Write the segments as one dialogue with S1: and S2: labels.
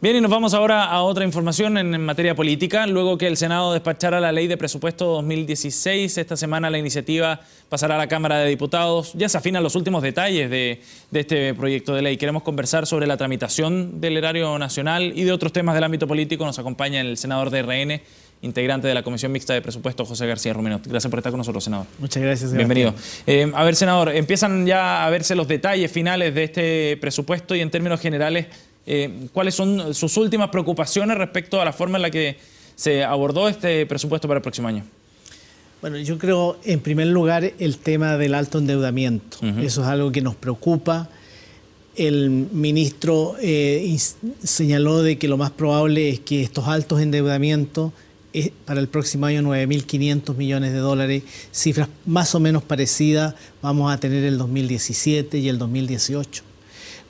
S1: Bien, y nos vamos ahora a otra información en, materia política. Luego que el Senado despachara la ley de presupuesto 2016, esta semana la iniciativa pasará a la Cámara de Diputados. Ya se afinan los últimos detalles de, este proyecto de ley. Queremos conversar sobre la tramitación del erario nacional y de otros temas del ámbito político. Nos acompaña el senador de RN, integrante de la Comisión Mixta de Presupuesto, José García Romero Gracias por estar con nosotros, senador.
S2: Muchas gracias, Bienvenido.
S1: Eh, a ver, senador, empiezan ya a verse los detalles finales de este presupuesto y en términos generales, eh, cuáles son sus últimas preocupaciones respecto a la forma en la que se abordó este presupuesto para el próximo año.
S2: Bueno, yo creo, en primer lugar, el tema del alto endeudamiento. Eso es algo que nos preocupa. El ministro eh, señaló de que lo más probable es que estos altos endeudamientos eh, para el próximo año 9.500 millones de dólares, cifras más o menos parecidas vamos a tener el 2017 y el 2018.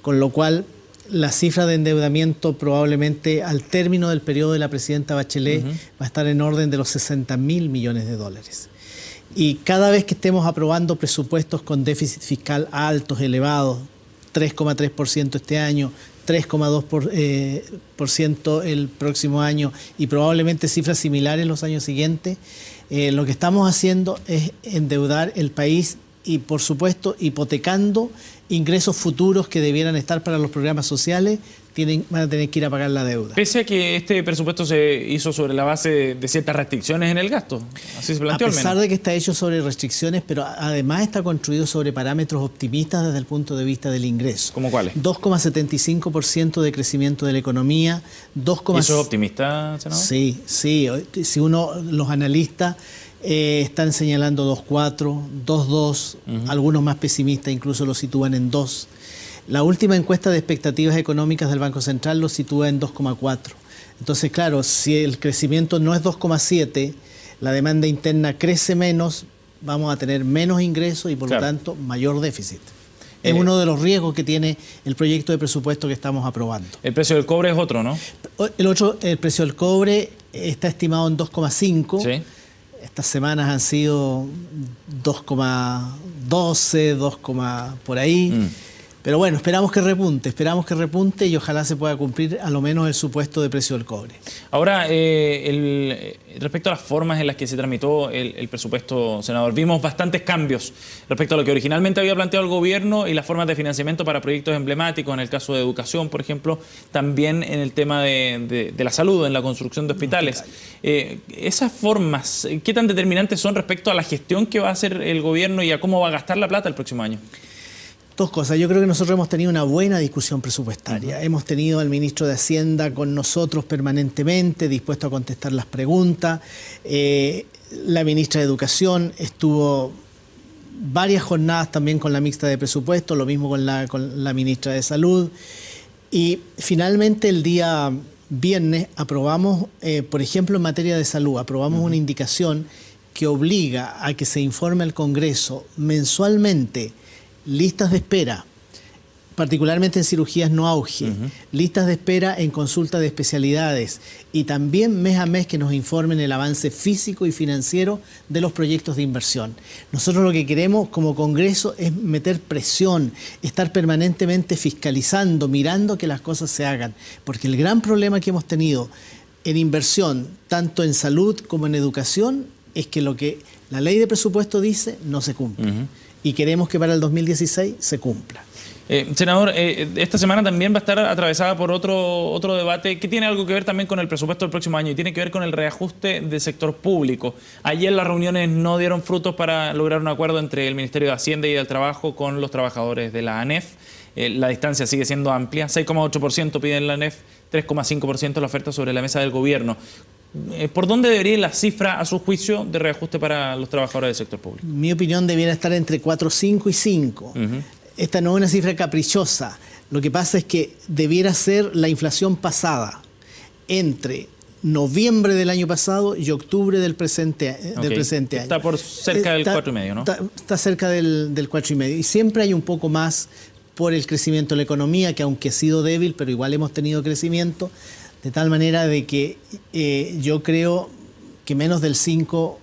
S2: Con lo cual la cifra de endeudamiento probablemente al término del periodo de la presidenta Bachelet va a estar en orden de los 60 mil millones de dólares. Y cada vez que estemos aprobando presupuestos con déficit fiscal altos, elevados, 3,3% este año, 3,2% eh, el próximo año y probablemente cifras similares los años siguientes, eh, lo que estamos haciendo es endeudar el país y por supuesto hipotecando ingresos futuros que debieran estar para los programas sociales tienen, van a tener que ir a pagar la deuda.
S1: Pese a que este presupuesto se hizo sobre la base de ciertas restricciones en el gasto, así se planteó. A pesar
S2: de que está hecho sobre restricciones, pero además está construido sobre parámetros optimistas desde el punto de vista del ingreso. ¿Cómo cuáles? 2,75% de crecimiento de la economía, 2, ¿Eso es
S1: optimista, senador?
S2: Sí, sí. Si uno, los analista eh, están señalando 2.4, 2.2, algunos más pesimistas incluso lo sitúan en 2. La última encuesta de expectativas económicas del Banco Central lo sitúa en 2.4. Entonces, claro, si el crecimiento no es 2.7, la demanda interna crece menos, vamos a tener menos ingresos y por lo tanto mayor déficit. Es eh, uno de los riesgos que tiene el proyecto de presupuesto que estamos aprobando.
S1: El precio del cobre es otro, ¿no?
S2: El, otro, el precio del cobre está estimado en 2,5. Sí estas semanas han sido 2,12, 2, por ahí. Mm. Pero bueno, esperamos que repunte, esperamos que repunte y ojalá se pueda cumplir a lo menos el supuesto de precio del cobre.
S1: Ahora, eh, eh, respecto a las formas en las que se tramitó el, presupuesto, senador, vimos bastantes cambios respecto a lo que originalmente había planteado el gobierno y las formas de financiamiento para proyectos emblemáticos, en el caso de educación, por ejemplo, también en el tema de, la salud, en la construcción de hospitales. Eh, esas formas, ¿qué tan determinantes son respecto a la gestión que va a hacer el gobierno y a cómo va a gastar la plata el próximo año?
S2: Dos cosas. Yo creo que nosotros hemos tenido una buena discusión presupuestaria. Hemos tenido al ministro de Hacienda con nosotros permanentemente, dispuesto a contestar las preguntas. Eh, la ministra de Educación estuvo varias jornadas también con la mixta de presupuesto, lo mismo con la, ministra de Salud. Y finalmente el día viernes aprobamos, eh, por ejemplo, en materia de salud, aprobamos una indicación que obliga a que se informe al Congreso mensualmente listas de espera, particularmente en cirugías no auge, listas de espera en consulta de especialidades y también mes a mes que nos informen el avance físico y financiero de los proyectos de inversión. Nosotros lo que queremos como Congreso es meter presión, estar permanentemente fiscalizando, mirando que las cosas se hagan, porque el gran problema que hemos tenido en inversión, tanto en salud como en educación, es que lo que la ley de presupuesto dice no se cumple y queremos que para el 2016 se cumpla.
S1: Eh, senador, eh, esta semana también va a estar atravesada por otro, otro debate que tiene algo que ver también con el presupuesto del próximo año y tiene que ver con el reajuste del sector público. Ayer las reuniones no dieron frutos para lograr un acuerdo entre el Ministerio de Hacienda y del Trabajo con los trabajadores de la ANEF. Eh, la distancia sigue siendo amplia, 6,8% piden la ANEF, 3,5% la oferta sobre la mesa del gobierno. Eh, ¿Por dónde debería ir la cifra, a su juicio, de reajuste para los trabajadores del sector público?
S2: Mi opinión debiera estar entre 4, 5 y 5. Esta no es una cifra caprichosa. Lo que pasa es que debiera ser la inflación pasada entre noviembre del año pasado y octubre del presente, eh, del presente año. Está por
S1: cerca del 4,5, ¿no?
S2: Está, cerca del, del 4,5. Y siempre hay un poco más por el crecimiento de la economía, que aunque ha sido débil, pero igual hemos tenido crecimiento. De tal manera de que eh, yo creo que menos del 5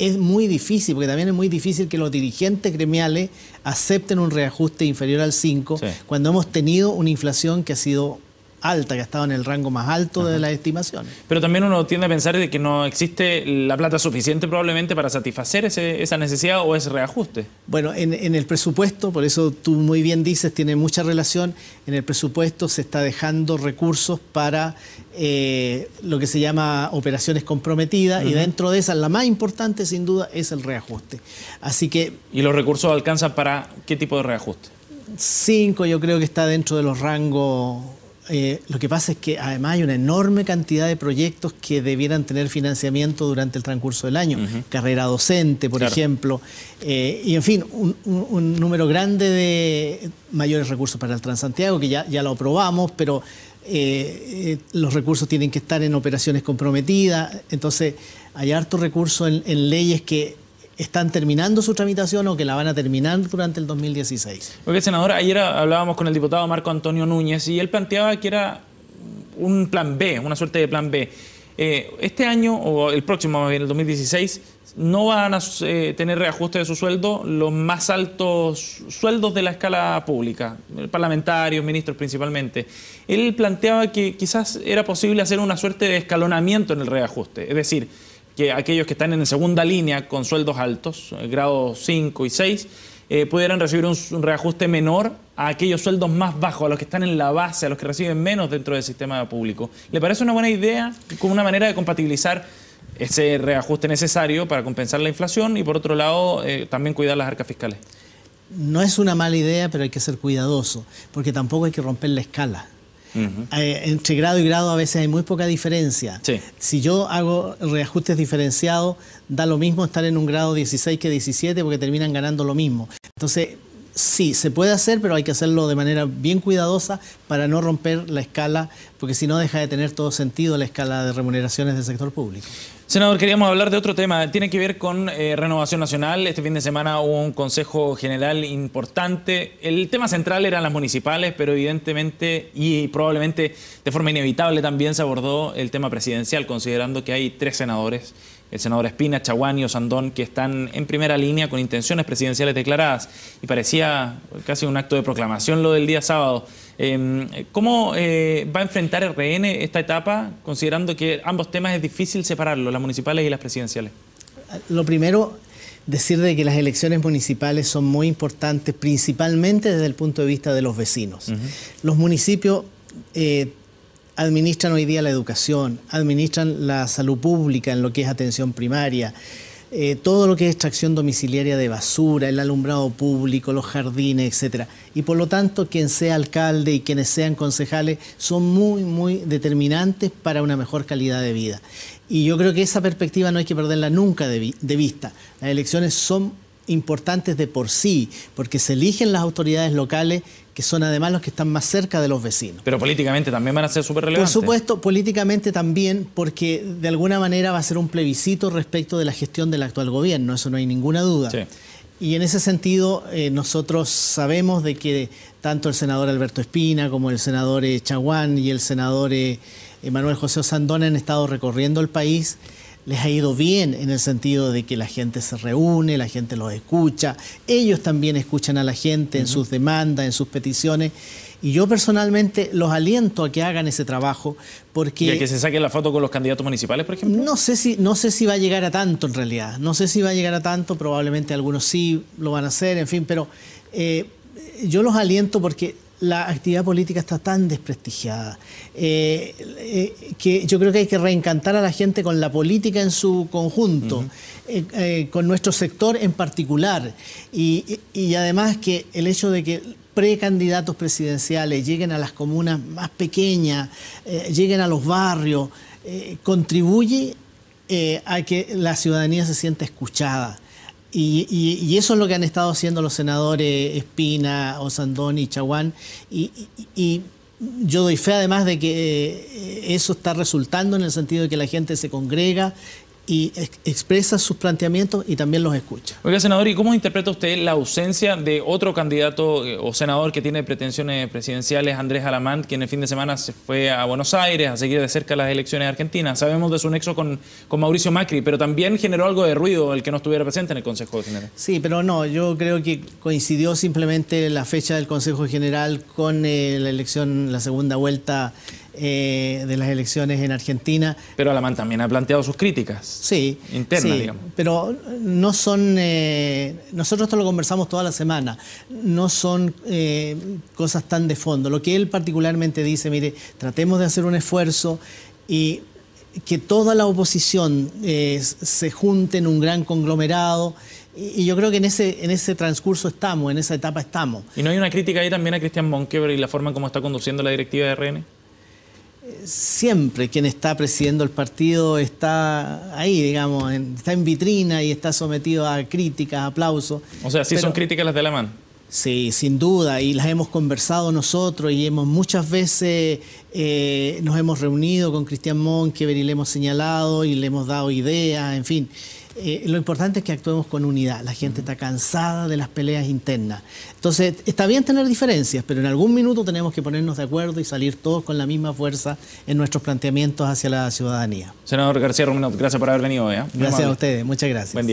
S2: es muy difícil, porque también es muy difícil que los dirigentes gremiales acepten un reajuste inferior al 5 cuando hemos tenido una inflación que ha sido alta, que ha estado en el rango más alto de las estimaciones.
S1: Pero también uno tiende a pensar de que no existe la plata suficiente probablemente para satisfacer esa necesidad o ese reajuste.
S2: Bueno, en, el presupuesto, por eso tú muy bien dices, tiene mucha relación, en el presupuesto se está dejando recursos para eh, lo que se llama operaciones comprometidas y dentro de esas la más importante sin duda es el reajuste.
S1: Así que... ¿Y los recursos alcanzan para qué tipo de reajuste?
S2: Cinco, yo creo que está dentro de los rangos eh, lo que pasa es que además hay una enorme cantidad de proyectos que debieran tener financiamiento durante el transcurso del año. Carrera docente, por ejemplo. Eh, y en fin, un, número grande de mayores recursos para el Transantiago, que ya, lo aprobamos, pero eh, los recursos tienen que estar en operaciones comprometidas. Entonces, hay harto recursos en leyes que están terminando su tramitación o que la van a terminar durante el 2016.
S1: Porque, senador, ayer hablábamos con el diputado Marco Antonio Núñez y él planteaba que era un plan B, una suerte de plan B. Eh, este año, o el próximo, el 2016, no van a eh, tener reajuste de su sueldo los más altos sueldos de la escala pública, parlamentarios, ministros principalmente. Él planteaba que quizás era posible hacer una suerte de escalonamiento en el reajuste, es decir, que aquellos que están en segunda línea con sueldos altos, eh, grados 5 y 6, eh, pudieran recibir un, reajuste menor a aquellos sueldos más bajos, a los que están en la base, a los que reciben menos dentro del sistema público. ¿Le parece una buena idea como una manera de compatibilizar ese reajuste necesario para compensar la inflación y por otro lado eh, también cuidar las arcas fiscales?
S2: No es una mala idea, pero hay que ser cuidadoso, porque tampoco hay que romper la escala.
S1: Eh,
S2: entre grado y grado a veces hay muy poca diferencia. Si yo hago reajustes diferenciados, da lo mismo estar en un grado 16 que 17 porque terminan ganando lo mismo. Entonces, sí, se puede hacer, pero hay que hacerlo de manera bien cuidadosa para no romper la escala, porque si no deja de tener todo sentido la escala de remuneraciones del sector público.
S1: Senador, queríamos hablar de otro tema. Tiene que ver con eh, Renovación Nacional. Este fin de semana hubo un consejo general importante. El tema central eran las municipales, pero evidentemente y probablemente de forma inevitable también se abordó el tema presidencial, considerando que hay tres senadores el senador Espina, Chaguán y Osandón, que están en primera línea con intenciones presidenciales declaradas. Y parecía casi un acto de proclamación lo del día sábado. Em, ¿Cómo eh, va a enfrentar el RN esta etapa, considerando que ambos temas es difícil separarlos, las municipales y las presidenciales?
S2: Lo primero, decir de que las elecciones municipales son muy importantes, principalmente desde el punto de vista de los vecinos. Los municipios eh, administran hoy día la educación, administran la salud pública en lo que es atención primaria, eh, todo lo que es extracción domiciliaria de basura, el alumbrado público, los jardines, etc. Y por lo tanto, quien sea alcalde y quienes sean concejales son muy, muy determinantes para una mejor calidad de vida. Y yo creo que esa perspectiva no hay que perderla nunca de vista. Las elecciones son importantes de por sí, porque se eligen las autoridades locales son además los que están más cerca de los vecinos.
S1: Pero políticamente también van a ser súper relevantes. Por supuesto,
S2: políticamente también, porque de alguna manera va a ser un plebiscito respecto de la gestión del actual gobierno, eso no hay ninguna duda. Y en ese sentido, eh, nosotros sabemos de que tanto el senador Alberto Espina como el senador eh, Chaguán y el senador eh, Emanuel Manuel José Osandón han estado recorriendo el país les ha ido bien en el sentido de que la gente se reúne, la gente los escucha, ellos también escuchan a la gente en sus demandas, en sus peticiones. Y yo personalmente los aliento a que hagan ese trabajo porque... ¿Y a que se
S1: saque la foto con los candidatos municipales, por ejemplo?
S2: No sé, si, no sé si va a llegar a tanto en realidad, no sé si va a llegar a tanto, probablemente algunos sí lo van a hacer, en fin, pero eh, yo los aliento porque la actividad política está tan desprestigiada, eh, eh, que yo creo que hay que reencantar a la gente con la política en su conjunto, eh, con nuestro sector en particular, y además que el hecho de que precandidatos presidenciales lleguen a las comunas más pequeñas, lleguen a los barrios, contribuye a que la ciudadanía se sienta escuchada. Y, eso es lo que han estado haciendo los senadores Espina, Osandón y Chaguán. y, yo doy fe además de que eh, eso está resultando en el sentido de que la gente se congrega y expresa sus planteamientos y también los escucha.
S1: Oiga, senador, ¿y cómo interpreta usted la ausencia de otro candidato eh, o senador que tiene pretensiones presidenciales, Andrés Alamán, quien el fin de semana se fue a Buenos Aires a seguir de cerca las elecciones argentinas? Sabemos de su nexo con, con Mauricio Macri, pero también generó algo de ruido el que no estuviera presente en el Consejo General. Sí, pero no, yo
S2: creo que coincidió simplemente la fecha del Consejo General con eh, la elección, la segunda vuelta eh, de las elecciones en Argentina.
S1: Pero Alamán también ha planteado sus críticas.
S2: Sí. Internas, digamos. Pero no son. Eh, nosotros esto lo conversamos toda la semana. No son eh, cosas tan de fondo. Lo que él particularmente dice, mire, tratemos de hacer un esfuerzo y que toda la oposición se junte en un gran conglomerado. Y yo creo que en ese, en ese transcurso estamos, en esa etapa estamos.
S1: ¿Y no hay una crítica ahí también a Cristian Monkever y la forma en está conduciendo la directiva de RN?
S2: siempre quien está presidiendo el partido está ahí, digamos, está en vitrina y está sometido a críticas, aplausos. O sea, sí son críticas las de la mano? Sí, sin duda, y las hemos conversado nosotros y hemos muchas veces eh, nos hemos reunido con Cristian Monkever y le hemos señalado y le hemos dado ideas, en fin. Eh, lo importante es que actuemos con unidad. La gente está cansada de las peleas internas. Entonces, está bien tener diferencias, pero en algún minuto tenemos que ponernos de acuerdo y salir todos con la misma fuerza en nuestros planteamientos hacia la ciudadanía.
S1: Senador García Romino, gracias por haber venido. hoy. ¿eh? Gracias a
S2: ustedes, muchas gracias.
S1: Buen día.